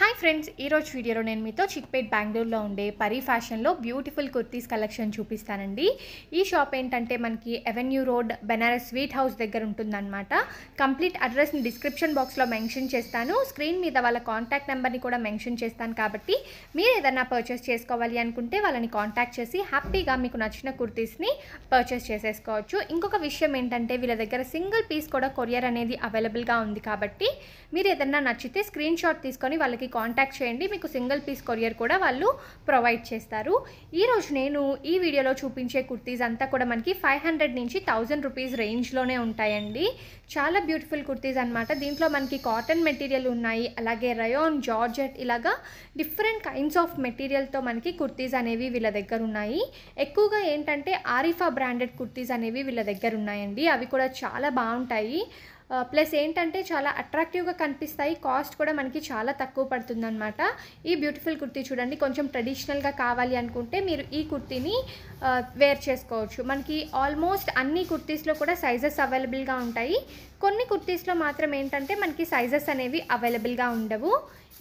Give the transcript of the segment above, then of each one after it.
hi friends ఈరోజు వీడియోలో నేను మీతో చిక్పేట్ బెంగళూరులో ఉండే పరీ ఫ్యాషన్లో బ్యూటిఫుల్ కుర్తీస్ కలెక్షన్ చూపిస్తానండి ఈ షాప్ ఏంటంటే మనకి avenue road Banaras sweet house దగ్గర ఉంటుందన్నమాట కంప్లీట్ అడ్రస్ని డిస్క్రిప్షన్ బాక్స్లో మెన్షన్ చేస్తాను స్క్రీన్ మీద వాళ్ళ కాంటాక్ట్ నెంబర్ని కూడా మెన్షన్ చేస్తాను కాబట్టి మీరు ఏదైనా పర్చేస్ చేసుకోవాలి అనుకుంటే వాళ్ళని కాంటాక్ట్ చేసి హ్యాపీగా మీకు నచ్చిన కుర్తీస్ని పర్చేస్ చేసేసుకోవచ్చు ఇంకొక విషయం ఏంటంటే వీళ్ళ దగ్గర సింగిల్ పీస్ కూడా కొరియర్ అనేది అవైలబుల్గా ఉంది కాబట్టి మీరు ఏదైనా నచ్చితే స్క్రీన్ షాట్ తీసుకొని వాళ్ళకి కాంటాక్ట్ చేయండి మీకు సింగిల్ పీస్ కొరియర్ కూడా వాళ్ళు ప్రొవైడ్ చేస్తారు ఈరోజు నేను ఈ వీడియోలో చూపించే కుర్తీస్ అంతా కూడా మనకి ఫైవ్ హండ్రెడ్ నుంచి థౌజండ్ రూపీస్ రేంజ్లోనే ఉంటాయండి చాలా బ్యూటిఫుల్ కుర్తీస్ అనమాట దీంట్లో మనకి కాటన్ మెటీరియల్ ఉన్నాయి అలాగే రయోన్ జార్జెట్ ఇలాగా డిఫరెంట్ కైండ్స్ ఆఫ్ మెటీరియల్తో మనకి కుర్తీస్ అనేవి వీళ్ళ దగ్గర ఉన్నాయి ఎక్కువగా ఏంటంటే ఆరిఫా బ్రాండెడ్ కుర్తీస్ అనేవి వీళ్ళ దగ్గర ఉన్నాయండి అవి కూడా చాలా బాగుంటాయి ప్లస్ ఏంటంటే చాలా అట్రాక్టివ్గా కనిపిస్తాయి కాస్ట్ కూడా మనకి చాలా తక్కువ పడుతుందన్నమాట ఈ బ్యూటిఫుల్ కుర్తీ చూడండి కొంచెం ట్రెడిషనల్గా కావాలి అనుకుంటే మీరు ఈ కుర్తీని వేర్ చేసుకోవచ్చు మనకి ఆల్మోస్ట్ అన్ని కుర్తీస్లో కూడా సైజెస్ అవైలబుల్గా ఉంటాయి కొన్ని కుర్తీస్లో మాత్రం ఏంటంటే మనకి సైజెస్ అనేవి అవైలబుల్గా ఉండవు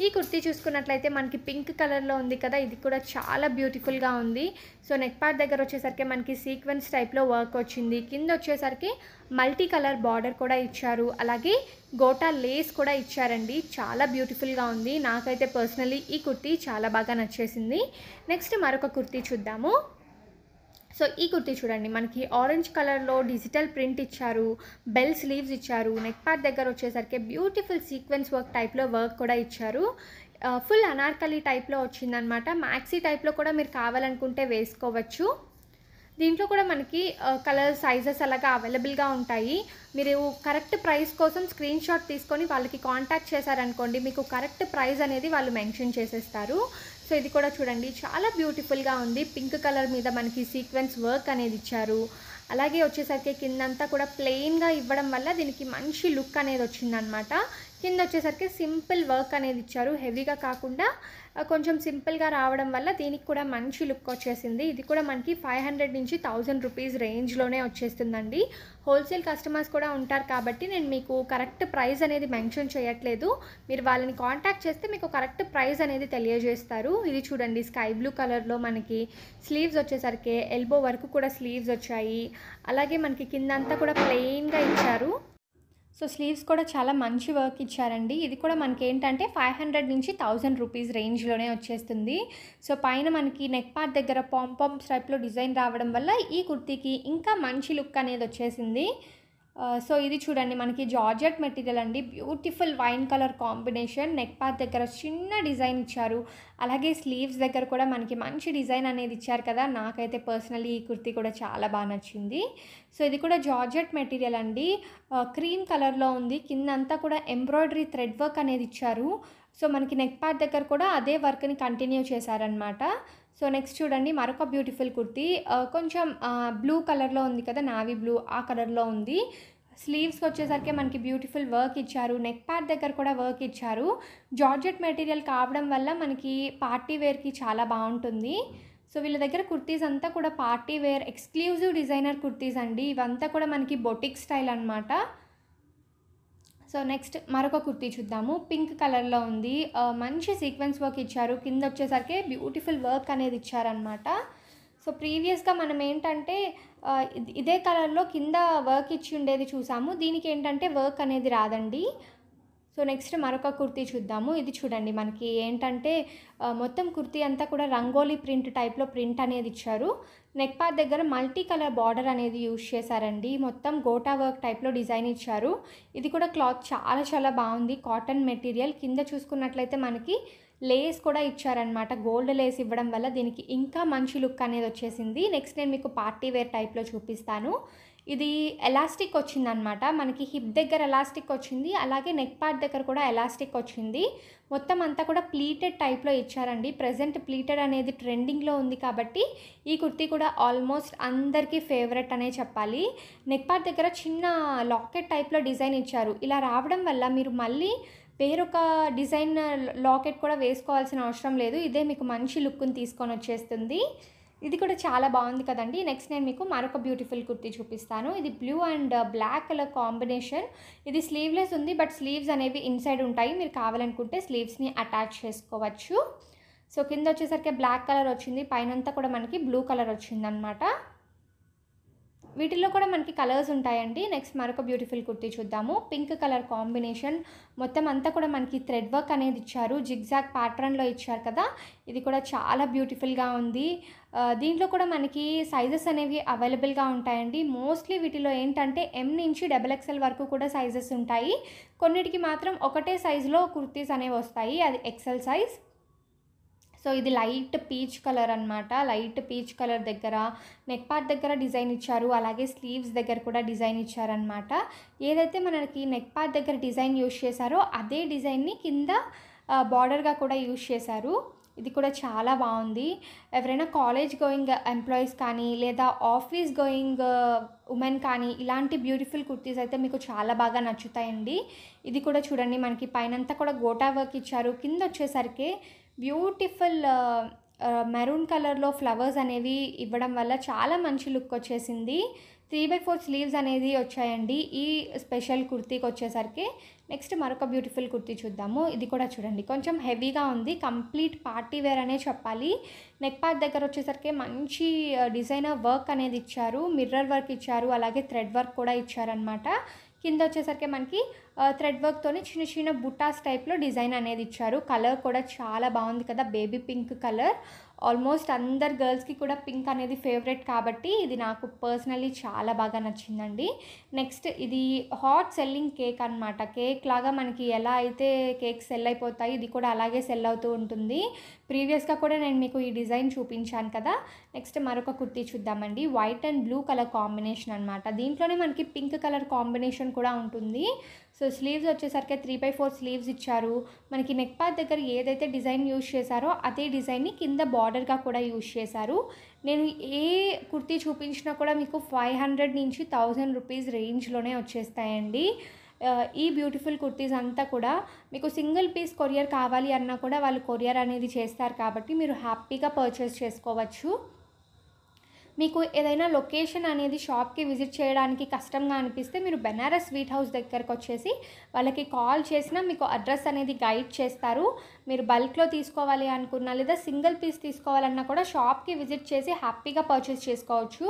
ఈ కుర్తీ చూసుకున్నట్లయితే మనకి పింక్ కలర్లో ఉంది కదా ఇది కూడా చాలా బ్యూటిఫుల్గా ఉంది సో నెక్ పార్ట్ దగ్గర వచ్చేసరికి మనకి సీక్వెన్స్ టైప్లో వర్క్ వచ్చింది కింద వచ్చేసరికి మల్టీ కలర్ బార్డర్ కూడా ఇచ్చారు అలాగే గోటా లేస్ కూడా ఇచ్చారండి చాలా బ్యూటిఫుల్గా ఉంది నాకైతే పర్సనలీ ఈ కుర్తీ చాలా బాగా నచ్చేసింది నెక్స్ట్ మరొక కుర్తీ చూద్దాము సో ఈ కుర్తీ చూడండి మనకి ఆరెంజ్ కలర్లో డిజిటల్ ప్రింట్ ఇచ్చారు బెల్ స్లీవ్స్ ఇచ్చారు నెక్ పార్ట్ దగ్గర వచ్చేసరికి బ్యూటిఫుల్ సీక్వెన్స్ వర్క్ టైప్లో వర్క్ కూడా ఇచ్చారు ఫుల్ అనార్కలి టైప్లో వచ్చిందనమాట మ్యాక్సీ టైప్లో కూడా మీరు కావాలనుకుంటే వేసుకోవచ్చు దీంట్లో కూడా మనకి కలర్ సైజెస్ అలాగా అవైలబుల్గా ఉంటాయి మీరు కరెక్ట్ ప్రైస్ కోసం స్క్రీన్ షాట్ తీసుకొని వాళ్ళకి కాంటాక్ట్ చేశారనుకోండి మీకు కరెక్ట్ ప్రైస్ అనేది వాళ్ళు మెన్షన్ చేసేస్తారు సో ఇది కూడా చూడండి చాలా బ్యూటిఫుల్గా ఉంది పింక్ కలర్ మీద మనకి సీక్వెన్స్ వర్క్ అనేది ఇచ్చారు అలాగే వచ్చేసరికి కిందంతా కూడా ప్లెయిన్గా ఇవ్వడం వల్ల దీనికి మంచి లుక్ అనేది వచ్చిందనమాట కింద వచ్చేసరికి సింపుల్ వర్క్ అనేది ఇచ్చారు హెవీగా కాకుండా కొంచెం సింపుల్గా రావడం వల్ల దీనికి కూడా మంచి లుక్ వచ్చేసింది ఇది కూడా మనకి ఫైవ్ హండ్రెడ్ నుంచి థౌజండ్ రూపీస్ రేంజ్లోనే వచ్చేస్తుందండి హోల్సేల్ కస్టమర్స్ కూడా ఉంటారు కాబట్టి నేను మీకు కరెక్ట్ ప్రైస్ అనేది మెన్షన్ చేయట్లేదు మీరు వాళ్ళని కాంటాక్ట్ చేస్తే మీకు కరెక్ట్ ప్రైస్ అనేది తెలియజేస్తారు ఇది చూడండి స్కై బ్లూ కలర్లో మనకి స్లీవ్స్ వచ్చేసరికి ఎల్బో వరకు కూడా స్లీవ్స్ వచ్చాయి అలాగే మనకి కిందంతా కూడా ప్లెయిన్గా ఇచ్చారు సో స్లీవ్స్ కూడా చాలా మంచి వర్క్ ఇచ్చారండి ఇది కూడా మనకి ఏంటంటే ఫైవ్ హండ్రెడ్ నుంచి థౌజండ్ రూపీస్ రేంజ్లోనే వచ్చేస్తుంది సో పైన మనకి నెక్ పార్ట్ దగ్గర పాంపాంప్ స్ట్రైప్లో డిజైన్ రావడం వల్ల ఈ కుర్తీకి ఇంకా మంచి లుక్ అనేది వచ్చేసింది సో ఇది చూడండి మనకి జార్జెట్ మెటీరియల్ అండి beautiful wine colour combination neck part దగ్గర చిన్న డిజైన్ ఇచ్చారు అలాగే స్లీవ్స్ దగ్గర కూడా మనకి మంచి డిజైన్ అనేది ఇచ్చారు కదా నాకైతే పర్సనలీ ఈ కుర్తీ కూడా చాలా బాగా నచ్చింది సో ఇది కూడా జార్జెట్ మెటీరియల్ అండి క్రీమ్ కలర్లో ఉంది కిందంతా కూడా ఎంబ్రాయిడరీ థ్రెడ్ వర్క్ అనేది ఇచ్చారు సో మనకి నెక్ పార్ట్ దగ్గర కూడా అదే వర్క్ని కంటిన్యూ చేశారనమాట సో నెక్స్ట్ చూడండి మరొక బ్యూటిఫుల్ కుర్తీ కొంచెం బ్లూ కలర్లో ఉంది కదా నావీ బ్లూ ఆ కలర్లో ఉంది స్లీవ్స్కి వచ్చేసరికి మనకి బ్యూటిఫుల్ వర్క్ ఇచ్చారు నెక్ ప్యాట్ దగ్గర కూడా వర్క్ ఇచ్చారు జార్జెట్ మెటీరియల్ కావడం వల్ల మనకి పార్టీ వేర్కి చాలా బాగుంటుంది సో వీళ్ళ దగ్గర కుర్తీస్ అంతా కూడా party wear exclusive designer kurtis అండి ఇవంతా కూడా మనకి బొటిక్ స్టైల్ అనమాట సో నెక్స్ట్ మరొక కుర్తీ చూద్దాము పింక్ కలర్లో ఉంది మంచి సీక్వెన్స్ వర్క్ ఇచ్చారు కింద వచ్చేసరికి బ్యూటిఫుల్ వర్క్ అనేది ఇచ్చారనమాట సో ప్రీవియస్గా మనం ఏంటంటే ఇదే కలర్లో కింద వర్క్ ఇచ్చి ఉండేది చూసాము దీనికి ఏంటంటే వర్క్ అనేది రాదండి సో నెక్స్ట్ మరొక కుర్తీ చూద్దాము ఇది చూడండి మనకి ఏంటంటే మొత్తం కుర్తీ అంతా కూడా రంగోలీ ప్రింట్ టైప్లో ప్రింట్ అనేది ఇచ్చారు నెక్ పార్ట్ దగ్గర మల్టీ కలర్ బార్డర్ అనేది యూజ్ చేశారండి మొత్తం గోటా వర్క్ టైప్లో డిజైన్ ఇచ్చారు ఇది కూడా క్లాత్ చాలా చాలా బాగుంది కాటన్ మెటీరియల్ కింద చూసుకున్నట్లయితే మనకి లేస్ కూడా ఇచ్చారనమాట గోల్డ్ లేస్ ఇవ్వడం వల్ల దీనికి ఇంకా మంచి లుక్ అనేది వచ్చేసింది నెక్స్ట్ నేను మీకు పార్టీ వేర్ టైప్లో చూపిస్తాను ఇది ఎలాస్టిక్ వచ్చిందనమాట మనకి హిప్ దగ్గర ఎలాస్టిక్ వచ్చింది అలాగే నెక్ పార్ట్ దగ్గర కూడా ఎలాస్టిక్ వచ్చింది మొత్తం అంతా కూడా ప్లీటెడ్ టైప్లో ఇచ్చారండి ప్రజెంట్ ప్లీటెడ్ అనేది ట్రెండింగ్లో ఉంది కాబట్టి ఈ కుర్తీ కూడా ఆల్మోస్ట్ అందరికీ ఫేవరెట్ అనే చెప్పాలి నెక్ పార్ట్ దగ్గర చిన్న లాకెట్ టైప్లో డిజైన్ ఇచ్చారు ఇలా రావడం వల్ల మీరు మళ్ళీ వేరొక డిజైన్ లాకెట్ కూడా వేసుకోవాల్సిన అవసరం లేదు ఇదే మీకు మంచి లుక్ని తీసుకొని వచ్చేస్తుంది ఇది కూడా చాలా బాగుంది కదండి నెక్స్ట్ నేను మీకు మరొక బ్యూటిఫుల్ కుర్తీ చూపిస్తాను ఇది blue and black colour combination ఇది స్లీవ్లెస్ ఉంది బట్ స్లీవ్స్ అనేవి ఇన్సైడ్ ఉంటాయి మీరు కావాలనుకుంటే స్లీవ్స్ని అటాచ్ చేసుకోవచ్చు సో కింద వచ్చేసరికి బ్లాక్ కలర్ వచ్చింది పైనంతా కూడా మనకి బ్లూ కలర్ వచ్చిందనమాట వీటిల్లో కూడా మనకి కలర్స్ ఉంటాయండి నెక్స్ట్ మరొక బ్యూటిఫుల్ కుర్తీ చూద్దాము పింక్ కలర్ కాంబినేషన్ మొత్తం అంతా కూడా మనకి థ్రెడ్ వర్క్ అనేది ఇచ్చారు జిగ్జాగ్ ప్యాటర్న్లో ఇచ్చారు కదా ఇది కూడా చాలా బ్యూటిఫుల్గా ఉంది దీంట్లో కూడా మనకి సైజెస్ అనేవి అవైలబుల్గా ఉంటాయండి మోస్ట్లీ వీటిలో ఏంటంటే ఎం నుంచి డబల్ ఎక్స్ఎల్ వరకు కూడా సైజెస్ ఉంటాయి కొన్నిటికి మాత్రం ఒకటే సైజులో కుర్తీస్ అనేవి వస్తాయి అది ఎక్సెల్ సైజ్ సో ఇది లైట్ పీచ్ కలర్ అనమాట లైట్ పీచ్ కలర్ దగ్గర నెక్ పార్ట్ దగ్గర డిజైన్ ఇచ్చారు అలాగే స్లీవ్స్ దగ్గర కూడా డిజైన్ ఇచ్చారనమాట ఏదైతే మనకి నెక్ పార్ట్ దగ్గర డిజైన్ యూస్ చేశారో అదే డిజైన్ని కింద బార్డర్గా కూడా యూజ్ చేశారు ఇది కూడా చాలా బాగుంది ఎవరైనా కాలేజ్ గోయింగ్ ఎంప్లాయీస్ కానీ లేదా ఆఫీస్ గోయింగ్ ఉమెన్ కానీ ఇలాంటి బ్యూటిఫుల్ కుర్తీస్ అయితే మీకు చాలా బాగా నచ్చుతాయండి ఇది కూడా చూడండి మనకి పైనంతా కూడా గోటా వర్క్ ఇచ్చారు కింద వచ్చేసరికి బ్యూటిఫుల్ మెరూన్ కలర్లో ఫ్లవర్స్ అనేవి ఇవ్వడం వల్ల చాలా మంచి లుక్ వచ్చేసింది త్రీ బై ఫోర్ స్లీవ్స్ అనేది వచ్చాయండి ఈ స్పెషల్ కుర్తీకి వచ్చేసరికి నెక్స్ట్ మరొక బ్యూటిఫుల్ కుర్తీ చూద్దాము ఇది కూడా చూడండి కొంచెం హెవీగా ఉంది కంప్లీట్ పార్టీ వేర్ అనే చెప్పాలి నెక్ పార్ట్ దగ్గర వచ్చేసరికి మంచి డిజైనర్ వర్క్ అనేది ఇచ్చారు మిర్రర్ వర్క్ ఇచ్చారు అలాగే థ్రెడ్ వర్క్ కూడా ఇచ్చారనమాట కింద వచ్చేసరికి మనకి థ్రెడ్ వర్క్తో చిన్న చిన్న బుటాస్ టైప్లో డిజైన్ అనేది ఇచ్చారు కలర్ కూడా చాలా బాగుంది కదా బేబీ పింక్ కలర్ ఆల్మోస్ట్ అందరు గర్ల్స్కి కూడా పింక్ అనేది ఫేవరెట్ కాబట్టి ఇది నాకు పర్సనల్లీ చాలా బాగా నచ్చిందండి నెక్స్ట్ ఇది హాట్ సెల్లింగ్ కేక్ అనమాట కేక్ లాగా మనకి ఎలా అయితే కేక్ సెల్ అయిపోతాయి ఇది కూడా అలాగే సెల్ అవుతూ ఉంటుంది ప్రీవియస్గా కూడా నేను మీకు ఈ డిజైన్ చూపించాను కదా నెక్స్ట్ మరొక కుర్తీ చూద్దామండి white and blue colour combination అనమాట దీంట్లోనే మనకి పింక్ కలర్ కాంబినేషన్ కూడా ఉంటుంది సో స్లీవ్స్ వచ్చేసరికి త్రీ బై ఫోర్ స్లీవ్స్ ఇచ్చారు మనకి నెక్ పార్ట్ దగ్గర ఏదైతే డిజైన్ యూజ్ చేశారో అదే డిజైన్ని కింద బార్డర్గా కూడా యూజ్ చేశారు నేను ఏ కుర్తీ చూపించినా కూడా మీకు ఫైవ్ హండ్రెడ్ నుంచి థౌజండ్ రూపీస్ రేంజ్లోనే వచ్చేస్తాయండి ఈ బ్యూటిఫుల్ కుర్తీస్ అంతా కూడా మీకు సింగిల్ పీస్ కొరియర్ కావాలి అన్నా కూడా వాళ్ళు కొరియర్ అనేది చేస్తారు కాబట్టి మీరు హ్యాపీగా పర్చేస్ చేసుకోవచ్చు మీకు ఏదైనా లొకేషన్ అనేది షాప్కి విజిట్ చేయడానికి కష్టంగా అనిపిస్తే మీరు బెనారస్ స్వీట్ హౌస్ దగ్గరకు వచ్చేసి వాళ్ళకి కాల్ చేసినా మీకు అడ్రస్ అనేది గైడ్ చేస్తారు మీరు బల్క్లో తీసుకోవాలి అనుకున్నా లేదా సింగిల్ పీస్ తీసుకోవాలన్నా కూడా షాప్కి విజిట్ చేసి హ్యాపీగా పర్చేస్ చేసుకోవచ్చు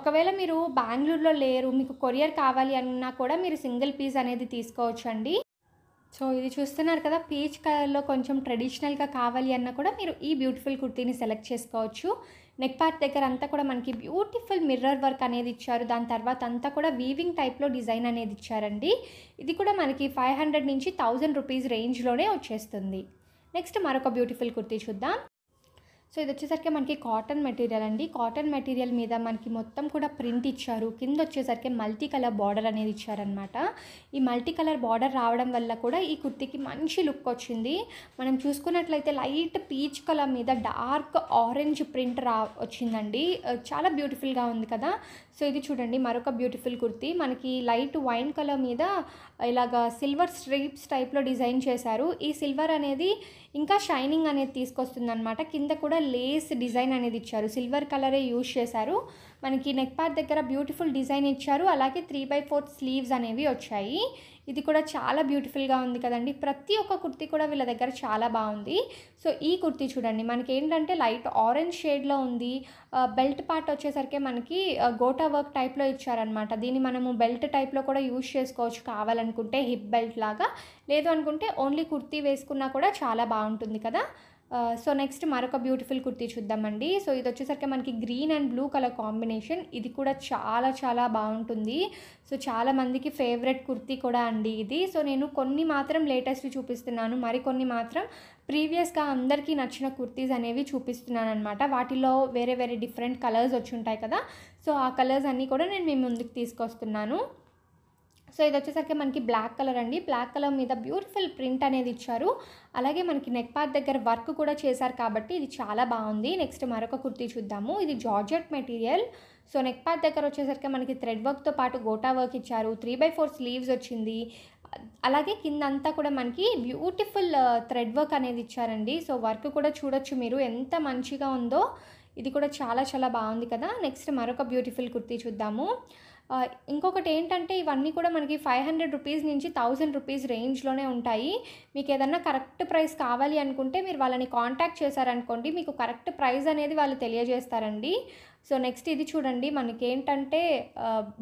ఒకవేళ మీరు బెంగళూరులో లేరు మీకు కొరియర్ కావాలి అన్నా కూడా మీరు సింగిల్ పీస్ అనేది తీసుకోవచ్చు అండి సో ఇది చూస్తున్నారు కదా పీచ్ కలర్లో కొంచెం ట్రెడిషనల్గా కావాలి అన్నా కూడా మీరు ఈ బ్యూటిఫుల్ కుర్తీని సెలెక్ట్ చేసుకోవచ్చు నెక్ పార్ట్ దగ్గర అంతా కూడా మనకి బ్యూటిఫుల్ మిర్రర్ వర్క్ అనేది ఇచ్చారు దాని తర్వాత అంతా కూడా వీవింగ్ టైప్లో డిజైన్ అనేది ఇచ్చారండి ఇది కూడా మనకి ఫైవ్ హండ్రెడ్ నుంచి థౌజండ్ రూపీస్ రేంజ్లోనే వచ్చేస్తుంది నెక్స్ట్ మరొక బ్యూటిఫుల్ కుర్తీ చూద్దాం సో ఇది వచ్చేసరికి మనకి కాటన్ మెటీరియల్ అండి కాటన్ మెటీరియల్ మీద మనకి మొత్తం కూడా ప్రింట్ ఇచ్చారు కింద వచ్చేసరికి మల్టీ కలర్ బార్డర్ అనేది ఇచ్చారనమాట ఈ మల్టీ కలర్ బార్డర్ రావడం వల్ల కూడా ఈ కుర్తికి మంచి లుక్ వచ్చింది మనం చూసుకున్నట్లయితే లైట్ పీచ్ కలర్ మీద డార్క్ ఆరెంజ్ ప్రింట్ రా వచ్చిందండి చాలా బ్యూటిఫుల్గా ఉంది కదా సో ఇది చూడండి మరొక బ్యూటిఫుల్ కుర్తీ మనకి లైట్ వైన్ కలర్ మీద ఇలాగ సిల్వర్ స్ట్రీప్స్ టైప్లో డిజైన్ చేశారు ఈ సిల్వర్ అనేది ఇంకా షైనింగ్ అనేది తీసుకొస్తుంది అనమాట కింద కూడా లేస్ డిజైన్ అనేది ఇచ్చారు సిల్వర్ కలరే యూజ్ చేశారు మనకి నెక్ పార్ట్ దగ్గర బ్యూటిఫుల్ డిజైన్ ఇచ్చారు అలాగే త్రీ బై ఫోర్త్ స్లీవ్స్ అనేవి వచ్చాయి ఇది కూడా చాలా బ్యూటిఫుల్గా ఉంది కదండి ప్రతి ఒక్క కుర్తి కూడా వీళ్ళ దగ్గర చాలా బాగుంది సో ఈ కుర్తీ చూడండి మనకి ఏంటంటే లైట్ ఆరెంజ్ షేడ్లో ఉంది బెల్ట్ పార్ట్ వచ్చేసరికి మనకి గోటా వర్క్ టైప్లో ఇచ్చారనమాట దీన్ని మనము బెల్ట్ టైప్లో కూడా యూజ్ చేసుకోవచ్చు కావాలనుకుంటే హిప్ బెల్ట్ లాగా లేదు అనుకుంటే ఓన్లీ కుర్తీ వేసుకున్నా కూడా చాలా బాగుంటుంది కదా సో నెక్స్ట్ మరొక బ్యూటిఫుల్ కుర్తీ చూద్దామండి సో ఇది వచ్చేసరికి మనకి green and blue colour combination ఇది కూడా చాలా చాలా బాగుంటుంది సో చాలా మందికి ఫేవరెట్ కుర్తీ కూడా అండి ఇది సో నేను కొన్ని మాత్రం లేటెస్ట్ చూపిస్తున్నాను మరికొన్ని మాత్రం ప్రీవియస్గా అందరికీ నచ్చిన కుర్తీస్ అనేవి చూపిస్తున్నాను అనమాట వాటిలో వేరే వేరే డిఫరెంట్ కలర్స్ వచ్చి ఉంటాయి కదా సో ఆ కలర్స్ అన్నీ కూడా నేను మీ ముందుకు తీసుకొస్తున్నాను సో ఇది వచ్చేసరికి మనకి బ్లాక్ కలర్ అండి బ్లాక్ కలర్ మీద బ్యూటిఫుల్ ప్రింట్ అనేది ఇచ్చారు అలాగే మనకి నెక్ పార్ట్ దగ్గర వర్క్ కూడా చేశారు కాబట్టి ఇది చాలా బాగుంది నెక్స్ట్ మరొక కుర్తీ చూద్దాము ఇది georgette material so neck part దగ్గర వచ్చేసరికి మనకి థ్రెడ్ వర్క్తో పాటు గోటా వర్క్ ఇచ్చారు త్రీ బై ఫోర్ స్లీవ్స్ వచ్చింది అలాగే కింద అంతా కూడా మనకి బ్యూటిఫుల్ థ్రెడ్ వర్క్ అనేది ఇచ్చారండి సో వర్క్ కూడా చూడొచ్చు మీరు ఎంత మంచిగా ఉందో ఇది కూడా చాలా చాలా బాగుంది కదా నెక్స్ట్ మరొక బ్యూటిఫుల్ కుర్తీ చూద్దాము ఇంకొకటి ఏంటంటే ఇవన్నీ కూడా మనకి ఫైవ్ హండ్రెడ్ రూపీస్ నుంచి థౌజండ్ రూపీస్ రేంజ్లోనే ఉంటాయి మీకు ఏదన్నా కరెక్ట్ ప్రైస్ కావాలి అనుకుంటే మీరు వాళ్ళని కాంటాక్ట్ చేశారనుకోండి మీకు కరెక్ట్ ప్రైస్ అనేది వాళ్ళు తెలియజేస్తారండి సో నెక్స్ట్ ఇది చూడండి మనకి ఏంటంటే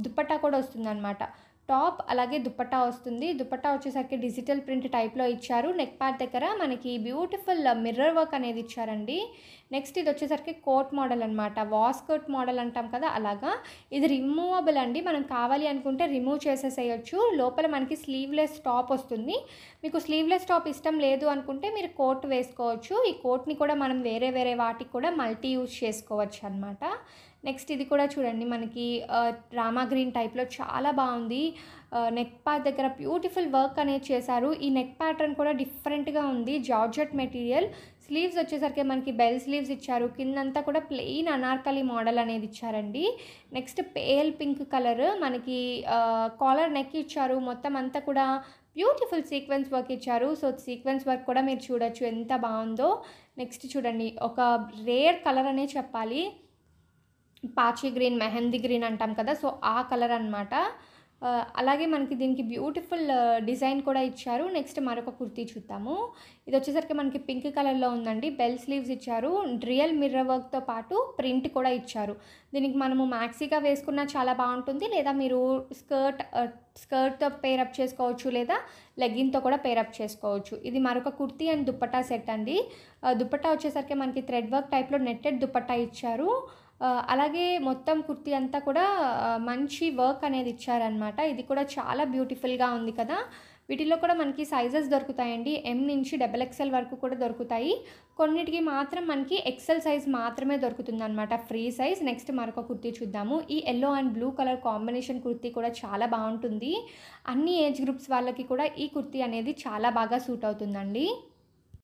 దుప్పట్టా కూడా వస్తుందన్నమాట టాప్ అలాగే దుప్పట్టా వస్తుంది దుప్పట్టా వచ్చేసరికి డిజిటల్ ప్రింట్ టైప్లో ఇచ్చారు నెక్ ప్యాట్ దగ్గర మనకి బ్యూటిఫుల్ మిర్రర్ వర్క్ అనేది ఇచ్చారండి నెక్స్ట్ ఇది వచ్చేసరికి కోట్ మోడల్ అనమాట వాస్ కోట్ మోడల్ అంటాం కదా అలాగా ఇది రిమూవబుల్ అండి మనం కావాలి అనుకుంటే రిమూవ్ చేసేసేయచ్చు లోపల మనకి స్లీవ్లెస్ టాప్ వస్తుంది మీకు స్లీవ్లెస్ టాప్ ఇష్టం లేదు అనుకుంటే మీరు కోట్ వేసుకోవచ్చు ఈ కోట్ని కూడా మనం వేరే వేరే వాటికి కూడా మల్టీ యూజ్ చేసుకోవచ్చు అనమాట నెక్స్ట్ ఇది కూడా చూడండి మనకి రామా గ్రీన్ టైప్లో చాలా బాగుంది నెక్ ప్యాడ్ దగ్గర బ్యూటిఫుల్ వర్క్ అనేది చేశారు ఈ నెక్ ప్యాటర్న్ కూడా డిఫరెంట్గా ఉంది జార్జెట్ మెటీరియల్ స్లీవ్స్ వచ్చేసరికి మనకి బెల్ స్లీవ్స్ ఇచ్చారు కిందంతా కూడా ప్లెయిన్ అనార్కలి మోడల్ అనేది ఇచ్చారండి నెక్స్ట్ పేల్ పింక్ కలర్ మనకి కాలర్ నెక్ ఇచ్చారు మొత్తం అంతా కూడా బ్యూటిఫుల్ సీక్వెన్స్ వర్క్ ఇచ్చారు సో సీక్వెన్స్ వర్క్ కూడా మీరు చూడొచ్చు ఎంత బాగుందో నెక్స్ట్ చూడండి ఒక రేర్ కలర్ అనే చెప్పాలి పాచి గ్రీన్ మెహందీ గ్రీన్ అంటాం కదా సో ఆ కలర్ అనమాట అలాగే మనకి దీనికి బ్యూటిఫుల్ డిజైన్ కూడా ఇచ్చారు నెక్స్ట్ మరొక కుర్తీ చూద్దాము ఇది వచ్చేసరికి మనకి పింక్ కలర్లో ఉందండి బెల్ స్లీవ్స్ ఇచ్చారు రియల్ మిర్రర్ వర్క్తో పాటు ప్రింట్ కూడా ఇచ్చారు దీనికి మనము మ్యాక్సీగా వేసుకున్నా చాలా బాగుంటుంది లేదా మీరు స్కర్ట్ స్కర్ట్తో పేరప్ చేసుకోవచ్చు లేదా లెగ్గిన్తో కూడా పేరప్ చేసుకోవచ్చు ఇది మరొక కుర్తీ అండ్ దుప్పటా సెట్ అండి దుప్పటా వచ్చేసరికి మనకి థ్రెడ్ వర్క్ టైప్లో నెట్టెడ్ దుప్పటా ఇచ్చారు అలాగే మొత్తం కుర్తి అంతా కూడా మంచి వర్క్ అనేది ఇచ్చారనమాట ఇది కూడా చాలా బ్యూటిఫుల్గా ఉంది కదా వీటిలో కూడా మనకి సైజెస్ దొరుకుతాయండి ఎం నుంచి డబల్ ఎక్సెల్ వరకు కూడా దొరుకుతాయి కొన్నిటికి మాత్రం మనకి ఎక్సెల్ సైజ్ మాత్రమే దొరుకుతుంది అనమాట ఫ్రీ సైజ్ నెక్స్ట్ మరొక కుర్తీ చూద్దాము ఈ yellow and blue colour combination kurti కూడా చాలా బాగుంటుంది అన్ని ఏజ్ గ్రూప్స్ వాళ్ళకి కూడా ఈ కుర్తీ అనేది చాలా బాగా సూట్ అవుతుందండి